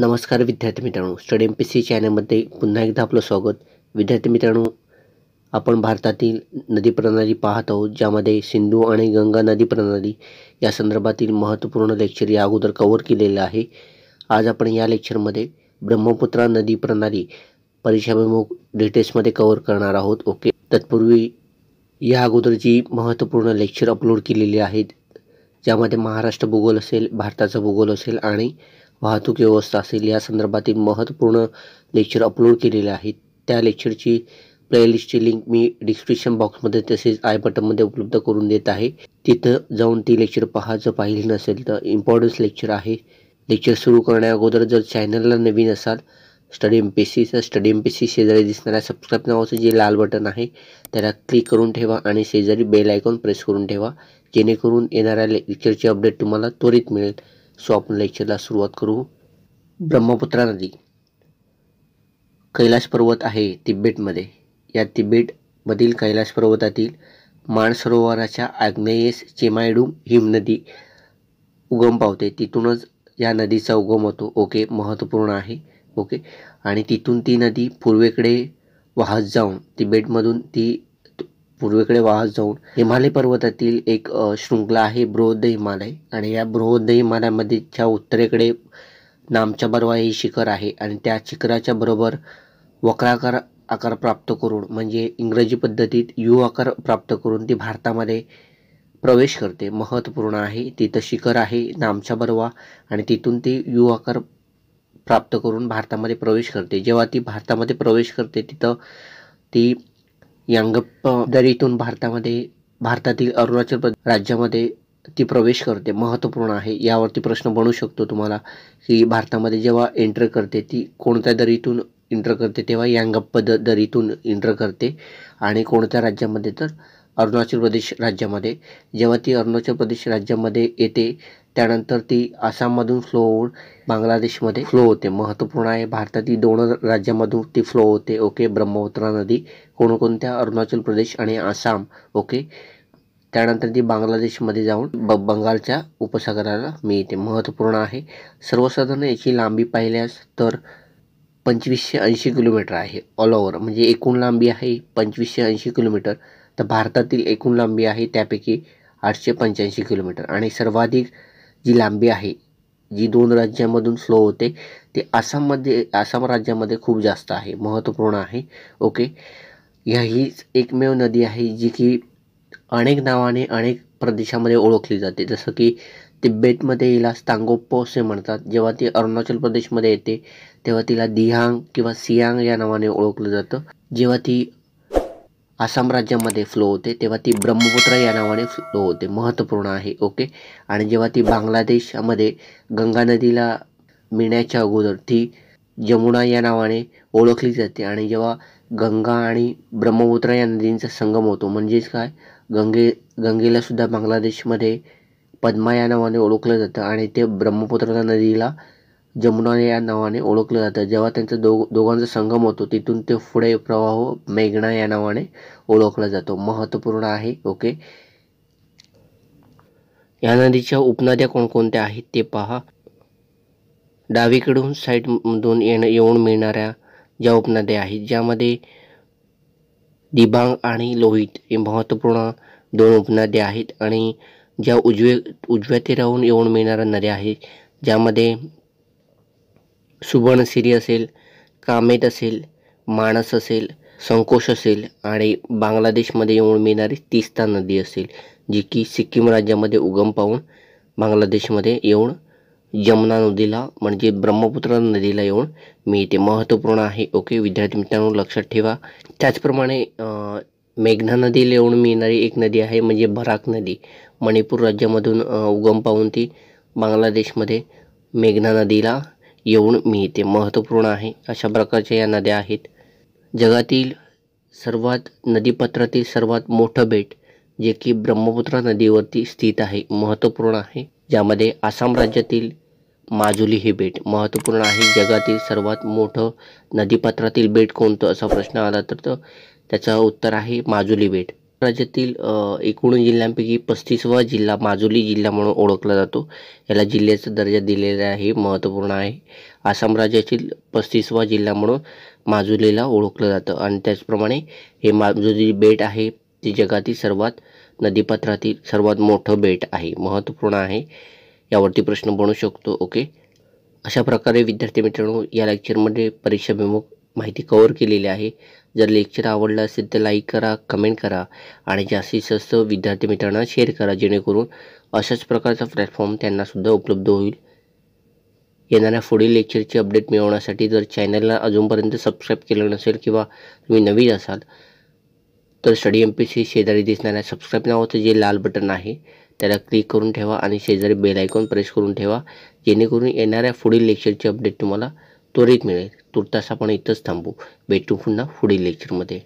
नमस्कार विद्यार्थी मित्रांनो स्टडी एम पी सी चॅनलमध्ये पुन्हा एकदा आपलं स्वागत विद्यार्थी मित्रांनो आपण भारतातील नदी प्रणाली पाहत आहोत ज्यामध्ये सिंधू आणि गंगा नदी प्रणाली या संदर्भातील महत्त्वपूर्ण लेक्चर या अगोदर कव्हर केलेलं आहे आज आपण या लेक्चरमध्ये ब्रह्मपुत्रा नदी प्रणाली परीक्षाभिमुख डिटेल्समध्ये कव्हर करणार आहोत ओके तत्पूर्वी या अगोदर जी महत्त्वपूर्ण लेक्चर अपलोड केलेली आहेत ज्यामध्ये महाराष्ट्र भूगोल असेल भारताचं भूगोल असेल आणि वाहतूक व्यवस्था असेल या संदर्भातील महत्त्वपूर्ण लेक्चर अपलोड केलेले आहेत त्या लेक्चरची प्लेलिस्टची लिंक मी डिस्क्रिप्शन बॉक्समध्ये तसेच आय बटनमध्ये उपलब्ध करून देत आहे तिथं जाऊन ती लेक्चर पाहायचं पाहिली नसेल तर इम्पॉर्टन्स लेक्चर आहे लेक्चर सुरू करण्या अगोदर जर चॅनलला नवीन असाल study M P C study M P C शेजारी दिसणाऱ्या सबस्क्राईब नावाचं जे लाल बटन आहे त्याला क्लिक करून ठेवा आणि शेजारी बेल आयकॉन प्रेस करून ठेवा जेणेकरून येणाऱ्या लेक्चरची अपडेट तुम्हाला त्वरित मिळेल सो आपण लेक्चरला सुरुवात करू ब्रह्मपुत्रा नदी कैलाश पर्वत आहे तिबेटमध्ये या तिबेटमधील कैलाश पर्वतातील मानसरोवराच्या आग्नेयेस चेमायडूम हिम नदी उगम पावते तिथूनच या नदीचा उगम होतो ओके महत्त्वपूर्ण आहे ओके आणि तिथून ती नदी पूर्वेकडे वाहत जाऊन तिबेटमधून ती पूर्वेकडे वाहत जाऊन हिमालय पर्वतातील एक शृंखला आहे बृहद हिमालय आणि या बृहद हिमालयामध्ये च्या उत्तरेकडे नामच्या बरवा हे शिखर आहे आणि त्या शिखराच्या बरोबर वक्राकार आकार प्राप्त करून म्हणजे इंग्रजी पद्धतीत यू आकार प्राप्त करून ती भारतामध्ये प्रवेश करते महत्त्वपूर्ण आहे तिथं शिखर आहे नामच्या बरवा आणि तिथून ती यू आकार प्राप्त करून भारतामध्ये प्रवेश करते जेव्हा ती भारतामध्ये प्रवेश करते तिथं ती यांगप्प दरीतून भारतामध्ये भारतातील अरुणाचल प्रदेश राज्यामध्ये ती प्रवेश करते महत्त्वपूर्ण आहे यावरती प्रश्न बनू शकतो तुम्हाला की भारतामध्ये जेव्हा एंटर करते ती कोणत्या दरीतून एंटर करते तेव्हा यांगप्प द दरीतून एंटर करते आणि कोणत्या राज्यामध्ये तर अरुणाचल प्रदेश राज्यामध्ये जेव्हा ती अरुणाचल प्रदेश राज्यामध्ये येते त्यानंतर ती आसाममधून फ्लो होऊन बांगलादेशमध्ये फ्लो होते महत्त्वपूर्ण आहे भारतातील दोन राज्यामधून ती फ्लो होते ओके ब्रह्मपुत्रा नदी कोणकोणत्या अरुणाचल प्रदेश आणि आसाम ओके त्यानंतर ती बांगलादेशमध्ये जाऊन ब बंगालच्या उपसागराला मिळते महत्त्वपूर्ण आहे सर्वसाधारण याची लांबी पाहिल्यास तर पंचवीसशे ऐंशी किलोमीटर आहे ऑल ओव्हर म्हणजे एकूण लांबी आहे पंचवीसशे ऐंशी किलोमीटर तर भारतातील एकूण लांबी आहे त्यापैकी आठशे पंच्याऐंशी किलोमीटर आणि सर्वाधिक जी लांबी आहे जी दोन राज्यांमधून फ्लो होते ते आसाममध्ये आसाम राज्यामध्ये खूप जास्त आहे महत्त्वपूर्ण आहे ओके ह्या हीच एकमेव नदी आहे जी की अनेक नावाने अनेक प्रदेशामध्ये ओळखली जाते जसं की तिब्बेतमध्ये हिला स्तांगोप्पो असे म्हणतात जेव्हा ती अरुणाचल प्रदेशमध्ये येते तेव्हा तिला दिहांग किंवा सियांग या नावाने ओळखलं जातं जेव्हा ती आसाम राज्यामध्ये फ्लो होते तेव्हा ती ब्रह्मपुत्र या नावाने फ्लो होते महत्त्वपूर्ण आहे ओके आणि जेव्हा ती बांगलादेशामध्ये गंगा नदीला मिळण्याच्या अगोदर ती जमुना या नावाने ओळखली जाते आणि जेव्हा गंगा आणि ब्रह्मपुत्रा या नदींचा संगम होतो म्हणजेच काय गंगे गंगेलासुद्धा बांगलादेशमध्ये पद्मा या नावाने ओळखलं जातं आणि ते ब्रह्मपुत्रा नदीला जमुना या नावाने ओळखलं जातं जेव्हा त्यांचा दो दोघांचा संगम होतो तिथून ते पुढे प्रवाह मेघना या नावाने ओळखला जातो महत्त्वपूर्ण आहे ओके या नदीच्या उपनद्या कोणकोणत्या आहेत ते पहा डावीकडून साईडमधून येणं येऊन मिळणाऱ्या ज्या उपनद्या आहेत ज्यामध्ये दिबांग आणि लोहित हे महत्त्वपूर्ण दोन उपनद्या आहेत आणि ज्या उजवे उजव्या राहून येऊन मिळणाऱ्या नद्या आहेत ज्यामध्ये सुबर्णसिरी असेल कामेट असेल माणस असेल संकोश असेल आणि बांगलादेशमध्ये येऊन मिळणारी तिस्ता नदी असेल जी की सिक्कीम राज्यामध्ये उगम पाहून बांगलादेशमध्ये येऊन जमुना नदीला म्हणजे ब्रह्मपुत्र नदीला येऊन मिळते महत्त्वपूर्ण आहे ओके विद्यार्थी मित्रांनो लक्षात ठेवा त्याचप्रमाणे मेघना नदीला येऊन मिळणारी एक नदी आहे म्हणजे बराक नदी मणिपूर राज्यामधून उगम पाहून ती बांगलादेशमध्ये मेघना नदीला येऊन मिळते महत्त्वपूर्ण आहे अशा प्रकारच्या या नद्या आहेत जगातील सर्वात नदीपत्रातील सर्वात मोठं बेट जे की ब्रह्मपुत्रा नदीवरती स्थित आहे महत्त्वपूर्ण आहे ज्यामध्ये आसाम राज्यातील माजुली हे बेट महत्त्वपूर्ण आहे जगातील सर्वात मोठं नदीपात्रातील बेट कोणतं असा प्रश्न आला तर त्याचं उत्तर आहे माजुली बेट राज्यातील एकूण जिल्ह्यांपैकी पस्तीसवा जिल्हा माजुली जिल्हा म्हणून ओळखला जातो याला जिल्ह्याचा दर्जा दिलेला आहे महत्त्वपूर्ण आहे आसाम राज्यातील पस्तीसवा जिल्हा म्हणून माजुलीला ओळखलं जातं आणि त्याचप्रमाणे हे माजुली बेट आहे ते जगातील सर्वात नदीपात्रातील सर्वात मोठं बेट आहे महत्त्वपूर्ण आहे यावरती प्रश्न बनू शकतो ओके अशा प्रकारे विद्यार्थी मित्रांनो या लेक्चरमध्ये परीक्षाभिमुख माहिती कवर केलेली आहे जर लेक्चर आवडलं असेल तर लाईक करा कमेंट करा आणि जास्तीत जास्त विद्यार्थी मित्रांना शेअर करा जेणेकरून अशाच प्रकारचा प्लॅटफॉर्म त्यांनासुद्धा उपलब्ध होईल येणाऱ्या पुढील लेक्चरची अपडेट मिळवण्यासाठी जर चॅनलला अजूनपर्यंत सबस्क्राईब केलं नसेल किंवा तुम्ही नवीन असाल तर स्टडी एम पी सी शेजारी दिसणाऱ्या सबस्क्राईब नावाचं जे लाल बटन आहे त्याला क्लिक करून ठेवा आणि शेजारी बेल आयकॉन प्रेस करून ठेवा जेणेकरून येणाऱ्या पुढील लेक्चरची अपडेट तुम्हाला त्वरित मिळेल तुर्तास आपण इथंच थांबू भेटू पुन्हा पुढील लेक्चरमध्ये